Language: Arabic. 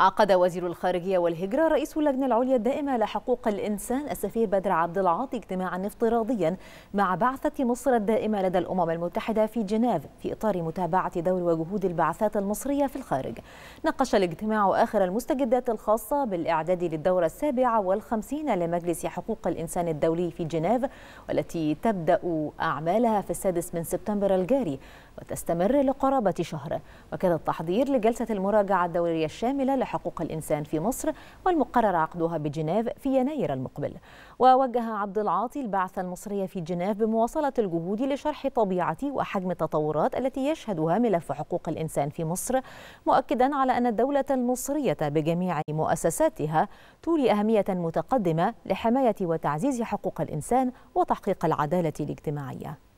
عقد وزير الخارجية والهجرة رئيس اللجنة العليا الدائمة لحقوق الإنسان السفير بدر عبد العاطي اجتماعا افتراضيا مع بعثة مصر الدائمة لدى الأمم المتحدة في جنيف في إطار متابعة دور وجهود البعثات المصرية في الخارج ناقش الاجتماع آخر المستجدات الخاصة بالإعداد للدورة السابعة والخمسين لمجلس حقوق الإنسان الدولي في جنيف والتي تبدأ أعمالها في السادس من سبتمبر الجاري وتستمر لقرابة شهر وكذا التحضير لجلسة المراجعة الدورية الشاملة حقوق الإنسان في مصر والمقرر عقدها بجنيف في يناير المقبل ووجه عبد العاطي البعثة المصرية في جنيف بمواصلة الجهود لشرح طبيعة وحجم التطورات التي يشهدها ملف حقوق الإنسان في مصر مؤكدا على أن الدولة المصرية بجميع مؤسساتها تولي أهمية متقدمة لحماية وتعزيز حقوق الإنسان وتحقيق العدالة الاجتماعية